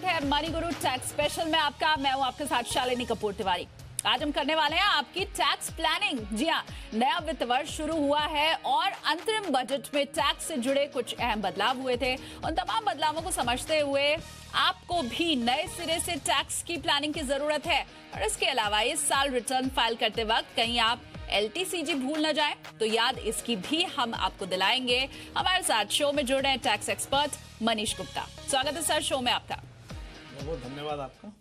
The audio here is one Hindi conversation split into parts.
स्वागत है मनी गुरु टैक्स स्पेशल में आपका मैं हूं आपके साथ शालिनी कपूर तिवारी आज हम करने वाले हैं आपकी टैक्स प्लानिंग जी हाँ नया वित्त वर्ष शुरू हुआ है और अंतरिम बजट में टैक्स से जुड़े कुछ अहम बदलाव हुए थे उन तमाम बदलावों को समझते हुए आपको भी नए सिरे से टैक्स की प्लानिंग की जरूरत है और इसके अलावा इस साल रिटर्न फाइल करते वक्त कहीं आप एल भूल ना जाए तो याद इसकी भी हम आपको दिलाएंगे हमारे साथ शो में जुड़ रहे हैं टैक्स एक्सपर्ट मनीष गुप्ता स्वागत है सर शो में आपका बहुत धन्यवाद आपका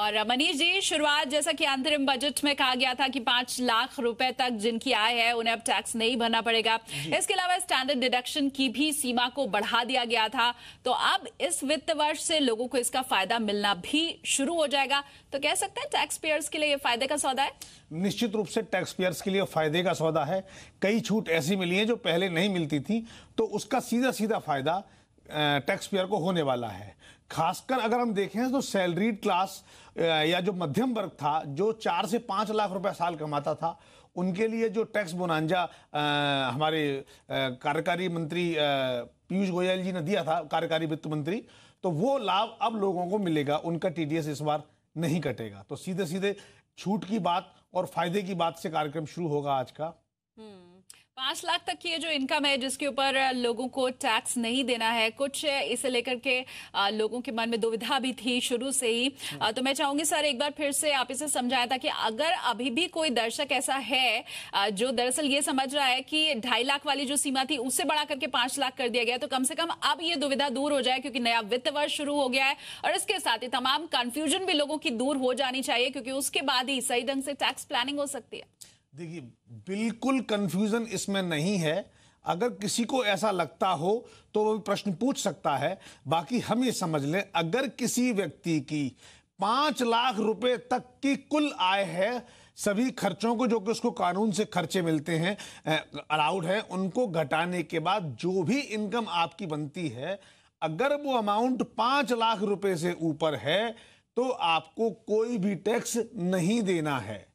और मनीष जी शुरुआत जैसा कि अंतरिम बजट में कहा गया था कि पांच लाख रुपए तक जिनकी आय है उन्हें अब टैक्स नहीं भरना पड़ेगा इसके अलावा स्टैंडर्ड डिडक्शन की भी सीमा को बढ़ा दिया गया था तो अब इस वित्त वर्ष से लोगों को इसका फायदा मिलना भी शुरू हो जाएगा तो कह सकते हैं टैक्स पेयर्स के लिए फायदे का सौदा है निश्चित रूप से टैक्स पेयर्स के लिए फायदे का सौदा है कई छूट ऐसी मिली है जो पहले नहीं मिलती थी तो उसका सीधा सीधा फायदा टैक्स पेयर को होने वाला है खासकर अगर हम देखें तो सैलरीड क्लास या जो मध्यम वर्ग था जो चार से पाँच लाख रुपए साल कमाता था उनके लिए जो टैक्स बोनांजा हमारे कार्यकारी मंत्री पीयूष गोयल जी ने दिया था कार्यकारी वित्त मंत्री तो वो लाभ अब लोगों को मिलेगा उनका टीडीएस इस बार नहीं कटेगा तो सीधे सीधे छूट की बात और फायदे की बात से कार्यक्रम शुरू होगा आज का हम्म। पांच लाख तक की जो इनकम है जिसके ऊपर लोगों को टैक्स नहीं देना है कुछ इसे लेकर के लोगों के मन में दुविधा भी थी शुरू से ही हाँ। तो मैं चाहूंगी सर एक बार फिर से आप इसे समझाया था कि अगर अभी भी कोई दर्शक ऐसा है जो दरअसल ये समझ रहा है कि ढाई लाख वाली जो सीमा थी उससे बढ़ा करके पांच लाख कर दिया गया तो कम से कम अब ये दुविधा दूर हो जाए क्योंकि नया वित्त वर्ष शुरू हो गया है और इसके साथ ही तमाम कन्फ्यूजन भी लोगों की दूर हो जानी चाहिए क्योंकि उसके बाद ही सही ढंग से टैक्स प्लानिंग हो सकती है देखिए बिल्कुल कंफ्यूजन इसमें नहीं है अगर किसी को ऐसा लगता हो तो वो प्रश्न पूछ सकता है बाकी हम ये समझ लें अगर किसी व्यक्ति की पाँच लाख रुपए तक की कुल आय है सभी खर्चों को जो कि उसको कानून से खर्चे मिलते हैं अलाउड है उनको घटाने के बाद जो भी इनकम आपकी बनती है अगर वो अमाउंट पाँच लाख रुपए से ऊपर है तो आपको कोई भी टैक्स नहीं देना है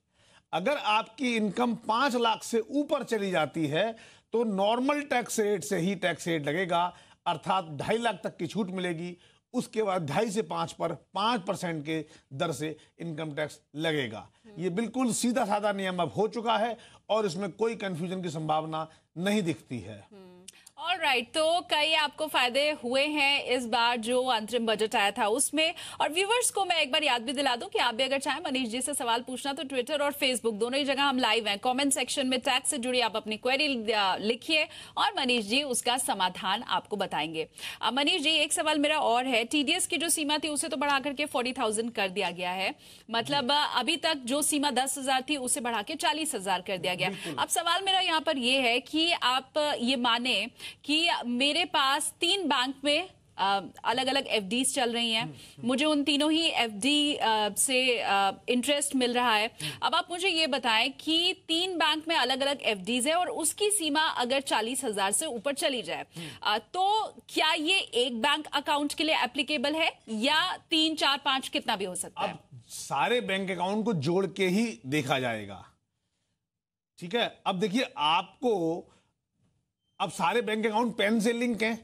अगर आपकी इनकम पाँच लाख से ऊपर चली जाती है तो नॉर्मल टैक्स रेट से ही टैक्स रेट लगेगा अर्थात ढाई लाख तक की छूट मिलेगी उसके बाद ढाई से पाँच पर पाँच परसेंट के दर से इनकम टैक्स लगेगा ये बिल्कुल सीधा साधा नियम अब हो चुका है और इसमें कोई कन्फ्यूजन की संभावना नहीं दिखती है हम्म। ऑल राइट right, तो कई आपको फायदे हुए हैं इस बार जो अंतरिम बजट आया था उसमें और व्यूवर्स को मैं एक बार याद भी दिला दूं कि आप भी अगर चाहें मनीष जी से सवाल पूछना तो ट्विटर और फेसबुक दोनों ही जगह हम लाइव हैं कमेंट सेक्शन में टैक्स से जुड़ी आप अपनी क्वेरी लिखिए और मनीष जी उसका समाधान आपको बताएंगे मनीष जी एक सवाल मेरा और है टीडीएस की जो सीमा थी उसे तो बढ़ा करके फोर्टी कर दिया गया है मतलब अभी तक जो सीमा दस थी उसे बढ़ा के चालीस कर दिया गया अब सवाल मेरा यहाँ पर यह है कि आप ये माने कि मेरे पास तीन बैंक में अलग अलग एफ चल रही हैं मुझे उन तीनों ही एफ से इंटरेस्ट मिल रहा है अब आप मुझे ये बताएं कि तीन बैंक में अलग अलग एफ है और उसकी सीमा अगर चालीस हजार से ऊपर चली जाए तो क्या ये एक बैंक अकाउंट के लिए एप्लीकेबल है या तीन चार पांच कितना भी हो सकता है सारे बैंक अकाउंट को जोड़ के ही देखा जाएगा ठीक है अब देखिए आपको अब सारे बैंक अकाउंट पेन से लिंक हैं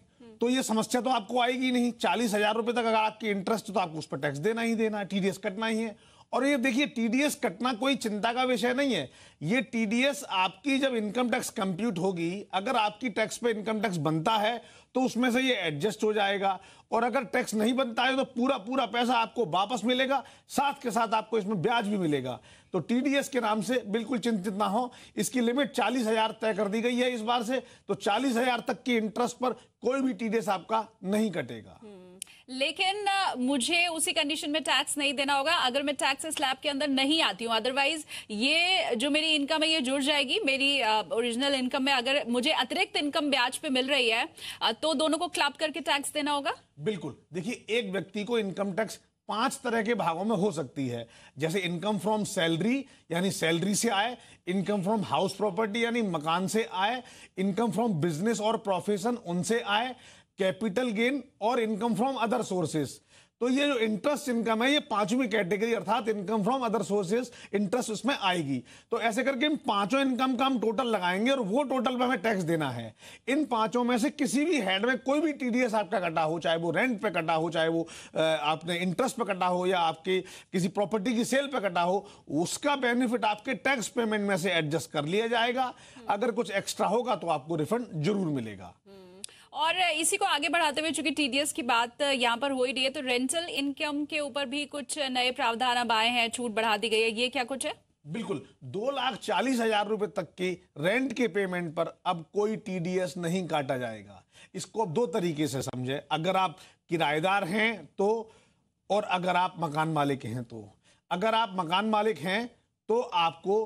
तो ये समस्या तो आपको आएगी नहीं चालीस हजार रुपए तक अगर आपकी इंटरेस्ट तो आपको उस पर टैक्स देना ही देना है टीडीएस कटना ही है और ये देखिए टीडीएस कटना कोई चिंता का विषय नहीं है ये टीडीएस आपकी जब इनकम टैक्स कंप्यूट होगी अगर आपकी टैक्स पे इनकम टैक्स बनता है तो उसमें से ये एडजस्ट हो जाएगा और अगर टैक्स नहीं बनता है तो पूरा पूरा पैसा आपको वापस मिलेगा साथ के साथ आपको इसमें ब्याज भी मिलेगा तो टीडीएस के नाम से बिल्कुल चिंतित ना हो इसकी लिमिट चालीस हजार तय कर दी गई है इस बार से तो चालीस हजार तक की इंटरेस्ट पर कोई भी टीडीएस आपका नहीं कटेगा हम्म। लेकिन मुझे उसी कंडीशन में टैक्स नहीं देना होगा अगर मैं टैक्स स्लैब के अंदर नहीं आती हूँ अदरवाइज ये जो मेरी मेरी इनकम है ये जुड़ जाएगी मेरी ओरिजिनल इनकम में अगर मुझे अतिरिक्त इनकम ब्याज पे मिल रही है तो दोनों को क्लब करके टैक्स देना होगा बिल्कुल देखिए एक व्यक्ति को इनकम टैक्स पांच तरह के भागों में हो सकती है जैसे इनकम फ्रॉम सैलरी यानी सैलरी से आए इनकम फ्रॉम हाउस प्रॉपर्टी यानी मकान से आए इनकम फ्रॉम बिजनेस और प्रोफेशन उनसे आए कैपिटल गेन और इनकम फ्रॉम अदर सोर्सेस तो ये जो इंटरेस्ट इनकम है ये पांचवी कैटेगरी अर्थात income from other sources interest उसमें आएगी तो ऐसे करके इन पांचों इनकम का हम टोटल लगाएंगे और वो टोटल पे हमें टैक्स देना है इन पांचों में से किसी भी हेड में कोई भी टीडीएस आपका कटा हो चाहे वो रेंट पे कटा हो चाहे वो आपने इंटरेस्ट पे कटा हो या आपके किसी प्रॉपर्टी की सेल पे कटा हो उसका बेनिफिट आपके टैक्स पेमेंट में से एडजस्ट कर लिया जाएगा अगर कुछ एक्स्ट्रा होगा तो आपको रिफंड जरूर मिलेगा हम्म। और इसी को आगे बढ़ाते हुए चूंकि टीडीएस की बात यहाँ पर हो ही रही है तो रेंटल इनकम के ऊपर भी कुछ नए प्रावधान अब आए हैं छूट बढ़ा दी गई है ये क्या कुछ है बिल्कुल दो लाख चालीस हजार रुपए तक की रेंट के पेमेंट पर अब कोई टीडीएस नहीं काटा जाएगा इसको दो तरीके से समझे अगर आप किराएदार हैं तो और अगर आप मकान मालिक हैं तो अगर आप मकान मालिक हैं तो आपको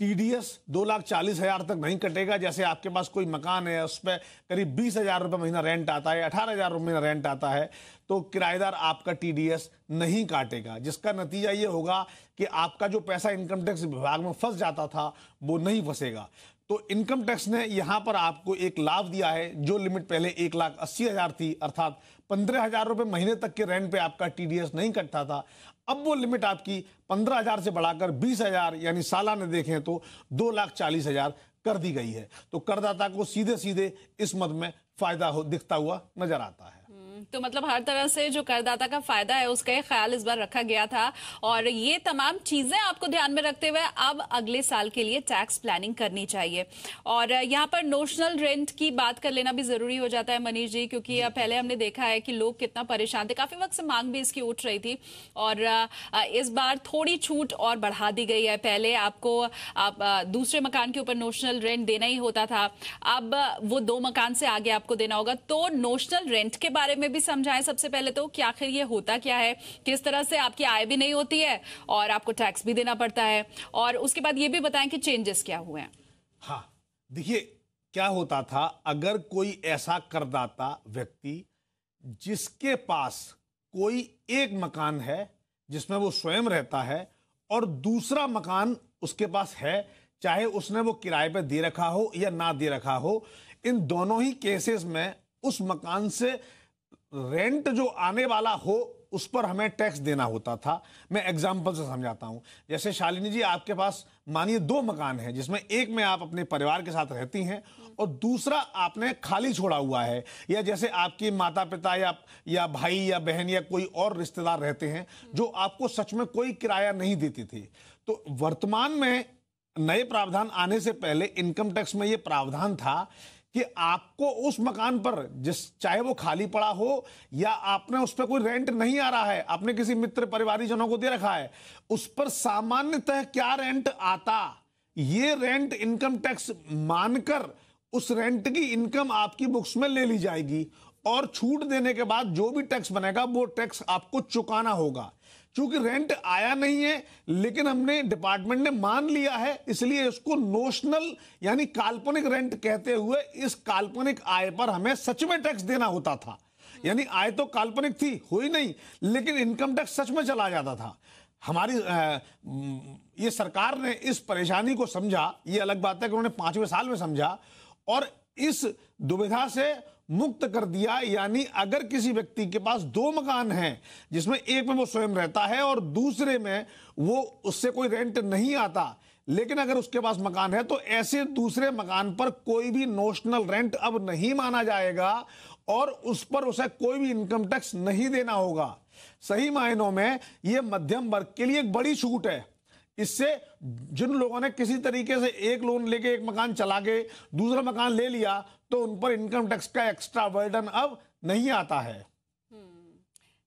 टीडीएस दो लाख चालीस हजार तक नहीं कटेगा जैसे आपके पास कोई मकान है उस पर करीब बीस हजार रुपये महीना रेंट आता है अठारह हजार रुपये महीना रेंट आता है तो किराएदार आपका टीडीएस नहीं काटेगा जिसका नतीजा ये होगा कि आपका जो पैसा इनकम टैक्स विभाग में फंस जाता था वो नहीं फंसेगा तो इनकम टैक्स ने यहां पर आपको एक लाभ दिया है जो लिमिट पहले एक लाख अस्सी हजार थी अर्थात पंद्रह हजार रुपये महीने तक के रेंट पे आपका टीडीएस नहीं कटता था अब वो लिमिट आपकी पंद्रह हजार से बढ़ाकर बीस हजार यानी सालाना देखें तो दो लाख चालीस हजार कर दी गई है तो करदाता को सीधे सीधे इस मद में फायदा हो दिखता हुआ नजर आता है तो मतलब हर तरह से जो करदाता का फायदा है उसका ख्याल इस बार रखा गया था और ये तमाम चीजें आपको ध्यान में रखते हुए अब अगले साल के लिए टैक्स प्लानिंग करनी चाहिए और यहाँ पर नोशनल रेंट की बात कर लेना भी जरूरी हो जाता है मनीष जी क्योंकि पहले हमने देखा है कि लोग कितना परेशान थे काफी वक्त से मांग भी इसकी उठ रही थी और इस बार थोड़ी छूट और बढ़ा दी गई है पहले आपको आप दूसरे मकान के ऊपर नोशनल रेंट देना ही होता था अब वो दो मकान से आगे आपको देना होगा तो नोशनल रेंट के बारे में में भी समझाएं सबसे पहले तो कि आखिर ये होता क्या है किस तरह से आपकी आय भी नहीं होती है और आपको टैक्स भी देना पड़ता है और उसके बाद ये भी बताएं कि चेंजेस क्या हुए हैं हाँ देखिए क्या होता था अगर कोई ऐसा करदाता व्यक्ति जिसके पास कोई एक मकान है जिसमें वो स्वयं रहता है और दूसरा मकान उसके पास है चाहे उसने वो किराए पे दे रखा हो या ना दे रखा हो इन दोनों ही केसेस में उस मकान से रेंट जो आने वाला हो उस पर हमें टैक्स देना होता था मैं एग्जाम्पल से समझाता हूँ जैसे शालिनी जी आपके पास मानिए दो मकान हैं जिसमें एक में आप अपने परिवार के साथ रहती हैं और दूसरा आपने खाली छोड़ा हुआ है या जैसे आपके माता पिता या या भाई या बहन या कोई और रिश्तेदार रहते हैं जो आपको सच में कोई किराया नहीं देती थी तो वर्तमान में नए प्रावधान आने से पहले इनकम टैक्स में ये प्रावधान था कि आपको उस मकान पर जिस चाहे वो खाली पड़ा हो या आपने उस पर कोई रेंट नहीं आ रहा है आपने किसी मित्र परिवारी जनों को दे रखा है उस पर सामान्यतः क्या रेंट आता ये रेंट इनकम टैक्स मानकर उस रेंट की इनकम आपकी बुक्स में ले ली जाएगी और छूट देने के बाद जो भी टैक्स बनेगा वो टैक्स आपको चुकाना होगा चूंकि रेंट आया नहीं है लेकिन हमने डिपार्टमेंट ने मान लिया है इसलिए इसको नोशनल यानी काल्पनिक रेंट कहते हुए इस काल्पनिक आय पर हमें सच में टैक्स देना होता था यानी आय तो काल्पनिक थी हुई नहीं लेकिन इनकम टैक्स सच में चला जाता था हमारी आ, ये सरकार ने इस परेशानी को समझा ये अलग बात है कि उन्होंने पांचवें साल में समझा और इस दुविधा से मुक्त कर दिया यानी अगर किसी व्यक्ति के पास दो मकान हैं जिसमें एक में वो स्वयं रहता है और दूसरे में वो उससे कोई रेंट नहीं आता लेकिन अगर उसके पास मकान है तो ऐसे दूसरे मकान पर कोई भी नोशनल रेंट अब नहीं माना जाएगा और उस पर उसे कोई भी इनकम टैक्स नहीं देना होगा सही मायनों में यह मध्यम वर्ग के लिए एक बड़ी छूट है इससे जिन लोगों ने किसी तरीके से एक लोन लेके एक मकान चला के दूसरा मकान ले लिया तो उन पर इनकम टैक्स का एक्स्ट्रा वर्डन अब नहीं आता है हम्म।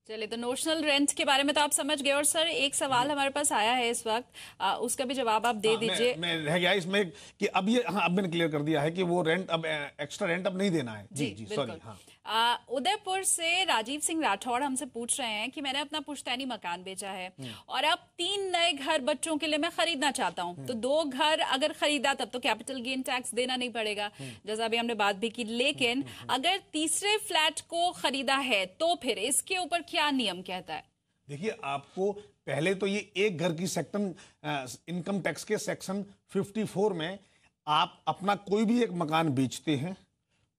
चलिए तो नोशनल रेंट के बारे में तो आप समझ गए और सर एक सवाल हम्म। हमारे पास आया है इस वक्त आ, उसका भी जवाब आप दे हाँ, दीजिए मैं, मैं रह गया इसमें कि अब ये हाँ अब मैंने क्लियर कर दिया है कि वो रेंट अब एक्स्ट्रा रेंट अब नहीं देना है जी जी, जी सॉरी हाँ उदयपुर से राजीव सिंह राठौड़ हमसे पूछ रहे हैं कि मैंने अपना पुश्तैनी मकान बेचा है हम्म। और अब तीन नए घर बच्चों के लिए मैं खरीदना चाहता हूं तो हम्म। दो घर अगर खरीदा तब तो कैपिटल गेन टैक्स देना नहीं पड़ेगा हम्म। जैसा अभी हमने बात भी की लेकिन अगर तीसरे फ्लैट को खरीदा है तो फिर इसके ऊपर क्या नियम कहता है देखिए आपको पहले तो ये एक घर की सेक्शन इनकम टैक्स के सेक्शन 54 में आप अपना कोई भी एक मकान बेचते हैं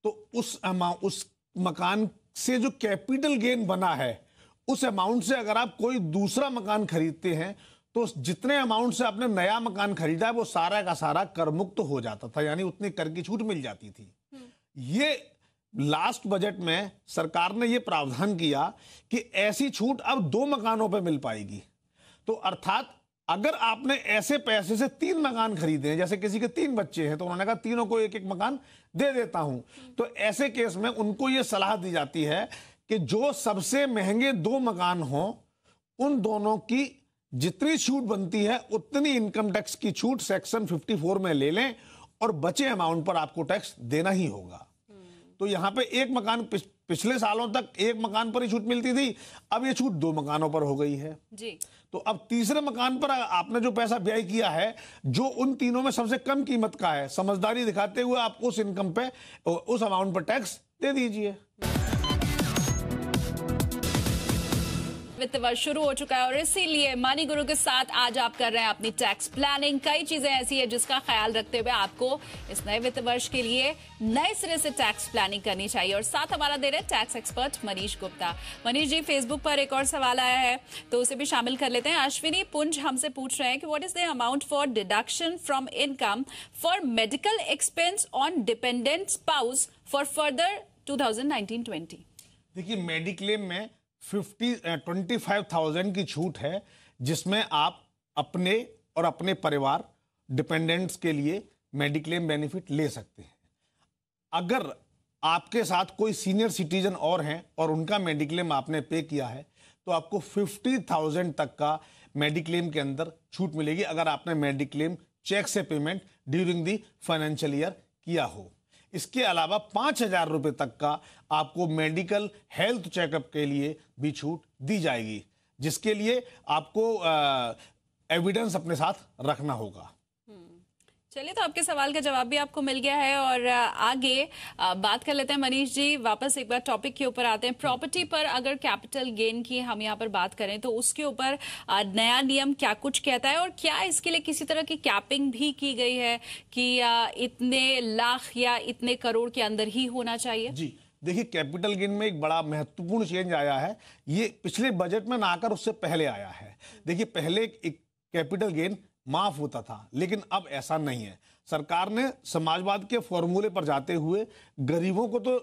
तो उस अमाउंट उस मकान से जो कैपिटल गेन बना है उस अमाउंट से अगर आप कोई दूसरा मकान खरीदते हैं तो जितने अमाउंट से आपने नया मकान खरीदा है वो सारा का सारा कर मुक्त तो हो जाता था यानी उतनी कर की छूट मिल जाती थी हम्म। ये लास्ट बजट में सरकार ने ये प्रावधान किया कि ऐसी छूट अब दो मकानों पर मिल पाएगी तो अर्थात अगर आपने ऐसे पैसे से तीन मकान खरीदे हैं जैसे किसी के तीन बच्चे हैं तो उन्होंने कहा तीनों को एक एक मकान दे देता हूं तो ऐसे केस में उनको ये सलाह दी जाती है कि जो सबसे महंगे दो मकान हों उन दोनों की जितनी छूट बनती है उतनी इनकम टैक्स की छूट सेक्शन 54 में ले लें और बचे अमाउंट पर आपको टैक्स देना ही होगा तो यहाँ पे एक मकान पिछ, पिछले सालों तक एक मकान पर ही छूट मिलती थी अब ये छूट दो मकानों पर हो गई है जी तो अब तीसरे मकान पर आपने जो पैसा व्यय किया है जो उन तीनों में सबसे कम कीमत का है समझदारी दिखाते हुए आप उस इनकम पे उस अमाउंट पर टैक्स दे दीजिए वित्त वर्ष शुरू हो चुका है और इसीलिए मानी गुरु के साथ आज आप कर रहे हैं अपनी टैक्स प्लानिंग कई चीजें ऐसी है जिसका ख्याल रखते हुए आपको इस नए वित्त वर्ष के लिए नए सिरे से टैक्स प्लानिंग करनी चाहिए और साथ हमारा दे रहे tax expert Manish Gupta Manish ji Facebook पर एक और सवाल आया है तो उसे भी शामिल कर लेते हैं अश्विनी पुंज हमसे पूछ रहे हैं कि what is the amount for deduction from income for medical expense on dependent spouse for further to 20 देखिए मेडिक्लेम में फिफ्टी ट्वेंटी फाइव थाउजेंड की छूट है जिसमें आप अपने और अपने परिवार डिपेंडेंट्स के लिए मेडिक्लेम बेनिफिट ले सकते हैं अगर आपके साथ कोई सीनियर सिटीजन और हैं और उनका मेडिक्लेम आपने पे किया है तो आपको फिफ्टी थाउजेंड तक का मेडिक्लेम के अंदर छूट मिलेगी अगर आपने मेडिक्लेम चेक से payment during the financial year किया हो इसके अलावा पाँच हजार रुपये तक का आपको मेडिकल हेल्थ चेकअप के लिए भी छूट दी जाएगी जिसके लिए आपको एविडेंस अपने साथ रखना होगा चलिए तो आपके सवाल का जवाब भी आपको मिल गया है और आगे बात कर लेते हैं मनीष जी वापस एक बार टॉपिक के ऊपर आते हैं प्रॉपर्टी पर अगर कैपिटल गेन की हम यहाँ पर बात करें तो उसके ऊपर नया नियम क्या कुछ कहता है और क्या इसके लिए किसी तरह की कैपिंग भी की गई है कि इतने लाख या इतने करोड़ के अंदर ही होना चाहिए जी देखिए कैपिटल गेन में एक बड़ा महत्वपूर्ण चेंज आया है ये पिछले बजट में ना आकर उससे पहले आया है देखिए पहले कैपिटल गेन माफ होता था लेकिन अब ऐसा नहीं है सरकार ने समाजवाद के फॉर्मूले पर जाते हुए गरीबों को तो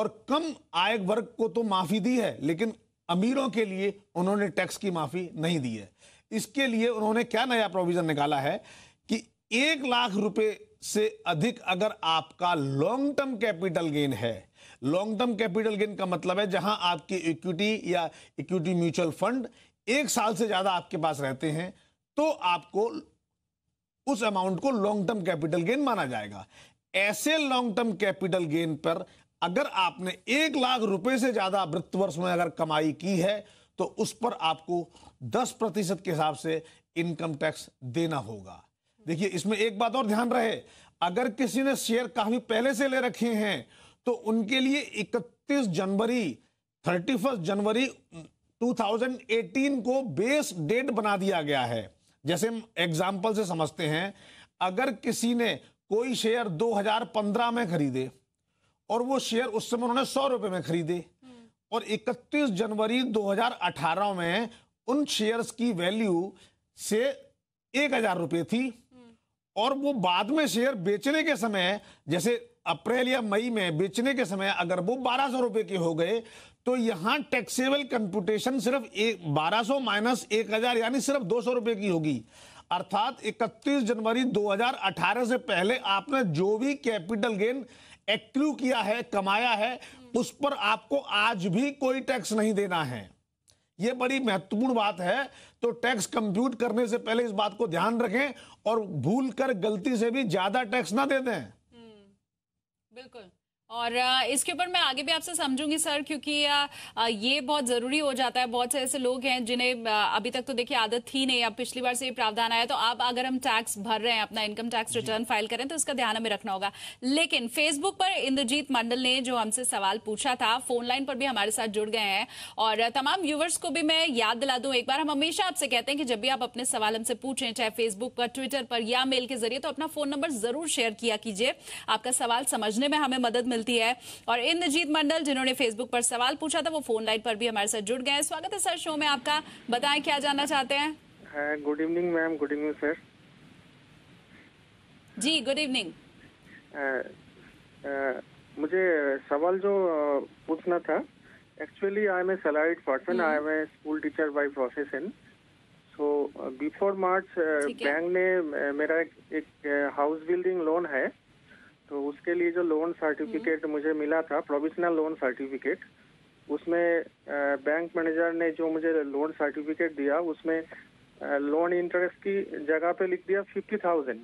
और कम आय वर्ग को तो माफी दी है लेकिन अमीरों के लिए उन्होंने टैक्स की माफी नहीं दी है इसके लिए उन्होंने क्या नया प्रोविजन निकाला है कि एक लाख रुपए से अधिक अगर आपका लॉन्ग टर्म कैपिटल गेन है लॉन्ग टर्म कैपिटल गेन का मतलब है जहां आपकी इक्विटी या इक्विटी म्यूचुअल फंड एक साल से ज्यादा आपके पास रहते हैं तो आपको उस अमाउंट को लॉन्ग टर्म कैपिटल गेन माना जाएगा ऐसे लॉन्ग टर्म कैपिटल गेन पर अगर आपने एक लाख रुपए से ज्यादा वित्त वर्ष में अगर कमाई की है तो उस पर आपको 10 प्रतिशत के हिसाब से इनकम टैक्स देना होगा देखिए इसमें एक बात और ध्यान रहे अगर किसी ने शेयर काफी पहले से ले रखे हैं तो उनके लिए 31 जनवरी 31 जनवरी 2018 को बेस डेट बना दिया गया है जैसे हम एग्जाम्पल से समझते हैं अगर किसी ने कोई शेयर 2015 में खरीदे और वो शेयर उस समय उन्होंने सौ रुपए में खरीदे और 31 जनवरी 2018 में उन शेयर्स की वैल्यू से एक हजार रुपये थी और वो बाद में शेयर बेचने के समय जैसे अप्रैल या मई में बेचने के समय अगर वो बारह सौ रुपए के हो गए तो यहां टैक्सेबल कंप्यूटेशन सिर्फ एक बारह सौ माइनस एक हजार यानी सिर्फ दो सौ रुपए की होगी अर्थात 31 जनवरी 2018 से पहले आपने जो भी कैपिटल गेन एक्ट्रू किया है कमाया है उस पर आपको आज भी कोई टैक्स नहीं देना है यह बड़ी महत्वपूर्ण बात है तो टैक्स कंप्यूट करने से पहले इस बात को ध्यान रखें और भूल कर गलती से भी ज्यादा टैक्स ना दे दें हम्म, बिल्कुल और इसके ऊपर मैं आगे भी आपसे समझूंगी सर क्योंकि ये बहुत जरूरी हो जाता है बहुत से ऐसे लोग हैं जिन्हें अभी तक तो देखिए आदत थी नहीं अब पिछली बार से ये प्रावधान आया तो अब अगर हम टैक्स भर रहे हैं अपना इनकम टैक्स रिटर्न फाइल करें तो उसका ध्यान हमें रखना होगा लेकिन फेसबुक पर इंद्रजीत मंडल ने जो हमसे सवाल पूछा था फोन लाइन पर भी हमारे साथ जुड़ गए हैं और तमाम व्यूवर्स को भी मैं याद दिला दूं एक बार हम हमेशा आपसे कहते हैं कि जब भी आप अपने सवाल हमसे पूछें चाहे फेसबुक पर ट्विटर पर या मेल के जरिए तो अपना फोन नंबर जरूर शेयर किया कीजिए आपका सवाल समझने में हमें मदद मिलती है और इंद्रजीत मंडल जिन्होंने फेसबुक पर सवाल पूछा था वो फोन लाइन पर भी हमारे साथ जुड़ गए स्वागत है सर शो में आपका बताएं क्या जानना चाहते हैं good evening ma'am good evening sir ji good evening मुझे सवाल जो पूछना था actually I am a salaried person I am a school teacher by profession so before March bank ने मेरा एक हाउस बिल्डिंग लोन है तो उसके लिए जो लोन सर्टिफिकेट हम्म। मुझे मिला था प्रोविजनल लोन सर्टिफिकेट उसमें बैंक मैनेजर ने जो मुझे लोन सर्टिफिकेट दिया उसमें लोन इंटरेस्ट की जगह पे लिख दिया फिफ्टी थाउजेंड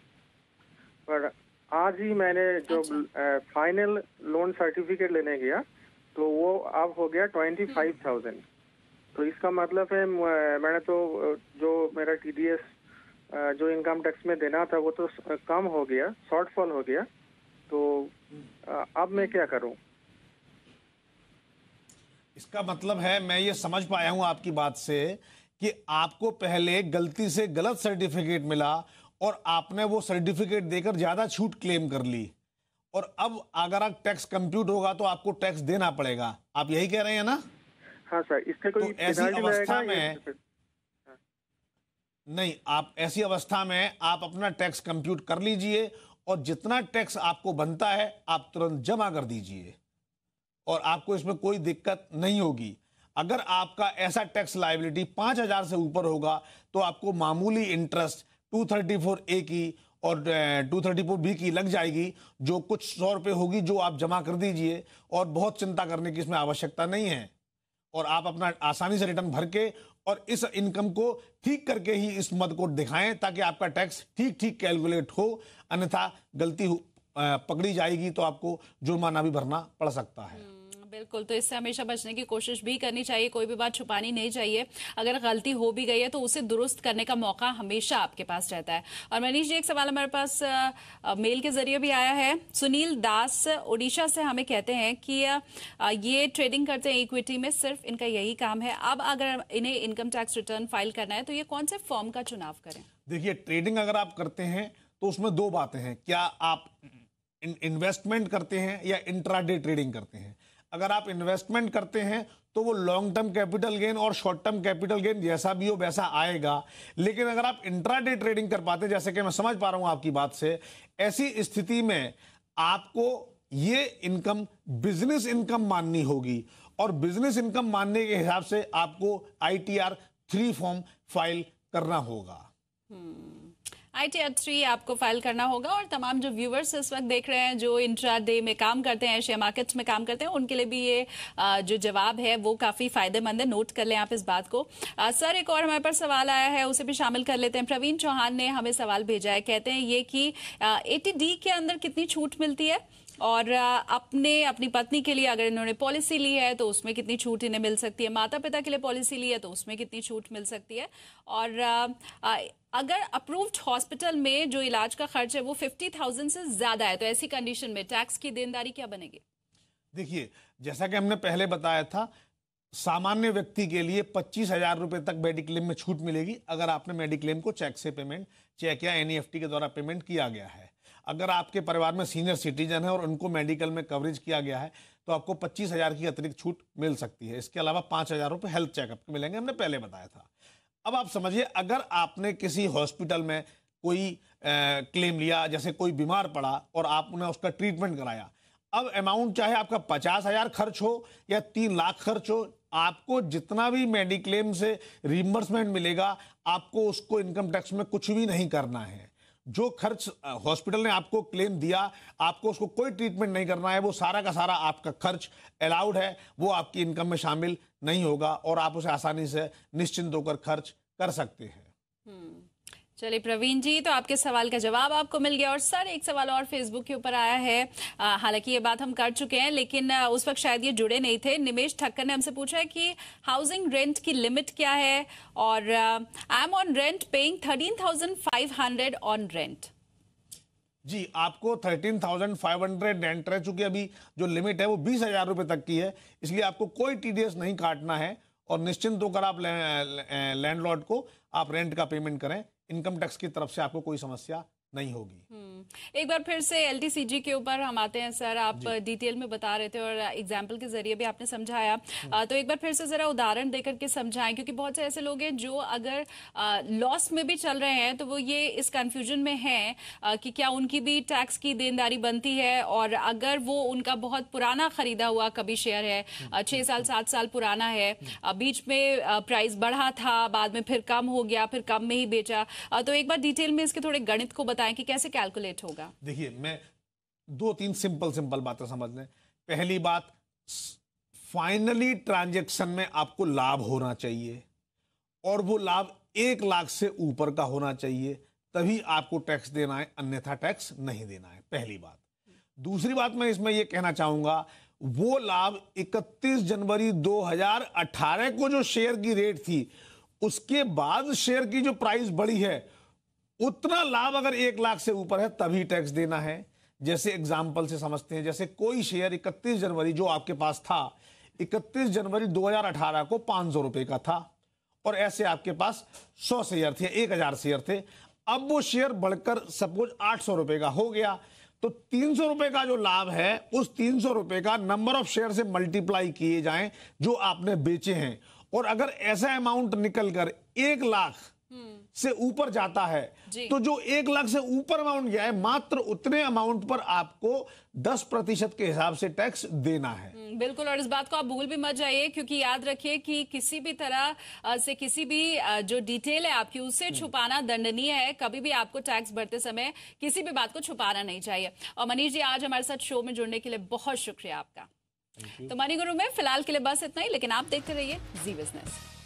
पर आज ही मैंने जो अच्छा। फाइनल लोन सर्टिफिकेट लेने गया तो वो अब हो गया ट्वेंटी फाइव थाउजेंड तो इसका मतलब है मैंने तो जो मेरा टी जो इनकम टैक्स में देना था वो तो कम हो गया शॉर्टफॉल हो गया अब मैं क्या करूं इसका मतलब है मैं ये समझ पाया हूं आपकी बात से कि आपको पहले गलती से गलत सर्टिफिकेट मिला और आपने वो सर्टिफिकेट देकर ज़्यादा छूट क्लेम कर ली और अब अगर आप टैक्स कंप्यूट होगा तो आपको टैक्स देना पड़ेगा आप यही कह रहे हैं ना हाँ सर इससे तो कोई तो ऐसी अवस्था में नहीं आप ऐसी अवस्था में आप अपना टैक्स कंप्यूट कर लीजिए और जितना टैक्स आपको बनता है आप तुरंत जमा कर दीजिए और आपको इसमें कोई दिक्कत नहीं होगी अगर आपका ऐसा टैक्स लाइबिलिटी पाँच हज़ार से ऊपर होगा तो आपको मामूली interest two thirty four A की और टू थर्टी फोर बी की लग जाएगी जो कुछ सौ रुपये होगी जो आप जमा कर दीजिए और बहुत चिंता करने की इसमें आवश्यकता नहीं है और आप अपना आसानी से रिटर्न भर के और इस इनकम को ठीक करके ही इस मद को दिखाएं ताकि आपका टैक्स ठीक ठीक कैलकुलेट हो अन्यथा गलती हो पकड़ी जाएगी तो आपको जुर्माना भी भरना पड़ सकता है हम्म। बिल्कुल तो इससे हमेशा बचने की कोशिश भी करनी चाहिए कोई भी बात छुपानी नहीं चाहिए अगर गलती हो भी गई है तो उसे दुरुस्त करने का मौका हमेशा आपके पास रहता है और मनीष जी एक सवाल हमारे पास आ, मेल के जरिए भी आया है सुनील दास उड़ीसा से हमें कहते हैं कि आ, ये ट्रेडिंग करते हैं इक्विटी में सिर्फ इनका यही काम है अब अगर इन्हें इनकम टैक्स रिटर्न फाइल करना है तो ये कौन से फॉर्म का चुनाव करें देखिए ट्रेडिंग अगर आप करते हैं तो उसमें दो बातें हैं क्या आप इन्वेस्टमेंट करते हैं या इंट्राडे ट्रेडिंग करते हैं अगर आप इन्वेस्टमेंट करते हैं तो वो लॉन्ग टर्म कैपिटल गेन और शॉर्ट टर्म कैपिटल गेन जैसा भी हो वैसा आएगा लेकिन अगर आप इंट्राडे ट्रेडिंग कर पाते जैसे कि मैं समझ पा रहा हूँ आपकी बात से ऐसी स्थिति में आपको ये इनकम बिजनेस इनकम माननी होगी और बिजनेस इनकम मानने के हिसाब से आपको I T R three form file करना होगा hmm. आईटीआर थ्री आपको फाइल करना होगा और तमाम जो व्यूवर्स इस वक्त देख रहे हैं जो इंट्रा डे में काम करते हैं शेयर मार्केट्स में काम करते हैं उनके लिए भी ये जो जवाब है वो काफी फायदेमंद है नोट कर लें आप इस बात को सर एक और हमारे पास सवाल आया है उसे भी शामिल कर लेते हैं प्रवीण चौहान ने हमें सवाल भेजा है कहते हैं ये कि एटी के अंदर कितनी छूट मिलती है और अपने अपनी पत्नी के लिए अगर इन्होंने पॉलिसी ली है तो उसमें कितनी छूट इन्हें मिल सकती है माता पिता के लिए पॉलिसी ली है तो उसमें कितनी छूट मिल सकती है और अगर अप्रूव्ड हॉस्पिटल में जो इलाज का खर्च है वो फिफ्टी थाउजेंड से ज्यादा है तो ऐसी कंडीशन में टैक्स की देनदारी क्या बनेगी देखिए जैसा कि हमने पहले बताया था सामान्य व्यक्ति के लिए पच्चीस हजार रुपये तक मेडिक्लेम में छूट मिलेगी अगर आपने मेडिक्लेम को चेक से पेमेंट चेक या एनईएफटी e के द्वारा पेमेंट किया गया है अगर आपके परिवार में सीनियर सिटीजन है और उनको मेडिकल में कवरेज किया गया है तो आपको पच्चीस हज़ार की अतिरिक्त छूट मिल सकती है इसके अलावा पाँच हज़ार रुपये हेल्थ चेकअप मिलेंगे हमने पहले बताया था अब आप समझिए अगर आपने किसी हॉस्पिटल में कोई क्लेम लिया जैसे कोई बीमार पड़ा और आपने उसका ट्रीटमेंट कराया अब अमाउंट चाहे आपका पचास हज़ार खर्च हो या तीन लाख खर्च हो आपको जितना भी मेडिक्लेम से रिमबर्समेंट मिलेगा आपको उसको इनकम टैक्स में कुछ भी नहीं करना है जो खर्च हॉस्पिटल ने आपको क्लेम दिया आपको उसको कोई ट्रीटमेंट नहीं करना है वो सारा का सारा आपका खर्च अलाउड है वो आपकी इनकम में शामिल नहीं होगा और आप उसे आसानी से निश्चिंत होकर खर्च कर सकते हैं हम्म। चलिए प्रवीण जी तो आपके सवाल का जवाब आपको मिल गया और सर एक सवाल और फेसबुक के ऊपर आया है हालांकि ये बात हम कर चुके हैं लेकिन उस वक्त शायद ये जुड़े नहीं थे निमेश ठक्कर ने हमसे पूछा है कि हाउसिंग रेंट की लिमिट क्या है और I am on rent paying thirteen thousand five hundred on rent जी आपको thirteen thousand five hundred rent रह चुकी अभी जो लिमिट है वो बीस हजार रुपये तक की है इसलिए आपको कोई टीडीएस नहीं काटना है और निश्चिंत होकर आप लैंडलॉर्ड को आप रेंट का पेमेंट करें इनकम टैक्स की तरफ से आपको कोई समस्या नहीं होगी हम्म। एक बार फिर से एल के ऊपर हम आते हैं सर आप डिटेल में बता रहे थे और एग्जाम्पल के जरिए भी आपने समझाया हम्म। तो एक बार फिर से जरा उदाहरण देकर के समझाएं क्योंकि बहुत से ऐसे लोग हैं जो अगर लॉस में भी चल रहे हैं तो वो ये इस कंफ्यूजन में है कि क्या उनकी भी टैक्स की देनदारी बनती है और अगर वो उनका बहुत पुराना खरीदा हुआ कभी शेयर है हम्म। छह साल सात साल पुराना है बीच में प्राइस बढ़ा था बाद में फिर कम हो गया फिर कम में ही बेचा तो एक बार डिटेल में इसके थोड़े गणित को बता बताएं कि कैसे कैलकुलेट होगा देखिए मैं दो तीन सिंपल सिंपल बातें समझ लें पहली बात फाइनली ट्रांजेक्शन में आपको लाभ होना चाहिए और वो लाभ एक लाख से ऊपर का होना चाहिए तभी आपको टैक्स देना है अन्यथा टैक्स नहीं देना है पहली बात दूसरी बात मैं इसमें यह कहना चाहूंगा वो लाभ 31 जनवरी 2018 को जो शेयर की रेट थी उसके बाद शेयर की जो प्राइस बढ़ी है उतना लाभ अगर एक लाख से ऊपर है तभी टैक्स देना है जैसे एग्जाम्पल से समझते हैं जैसे कोई शेयर 31 जनवरी जो आपके पास था 31 जनवरी 2018 को पांच सौ रुपए का था और ऐसे आपके पास 100 शेयर थे 1000 शेयर थे अब वो शेयर बढ़कर सपोज आठ सौ रुपए का हो गया तो तीन सौ रुपए का जो लाभ है उस तीन सौ रुपए का नंबर ऑफ शेयर से मल्टीप्लाई किए जाएं जो आपने बेचे हैं और अगर ऐसा अमाउंट निकलकर एक लाख से ऊपर जाता है तो जो एक लाख से ऊपर अमाउंट गया है मात्र उतने अमाउंट पर आपको दस प्रतिशत के हिसाब से टैक्स देना है हम्म, बिल्कुल और इस बात को आप भूल भी मत जाइए क्योंकि याद रखिए कि किसी भी तरह से किसी भी जो डिटेल है आपकी उसे हम्म। छुपाना दंडनीय है कभी भी आपको टैक्स भरते समय किसी भी बात को छुपाना नहीं चाहिए और मनीष जी आज हमारे साथ शो में जुड़ने के लिए बहुत शुक्रिया आपका तो मनी गुरु में फिलहाल के लिए बस इतना ही लेकिन आप देखते रहिए जी बिजनेस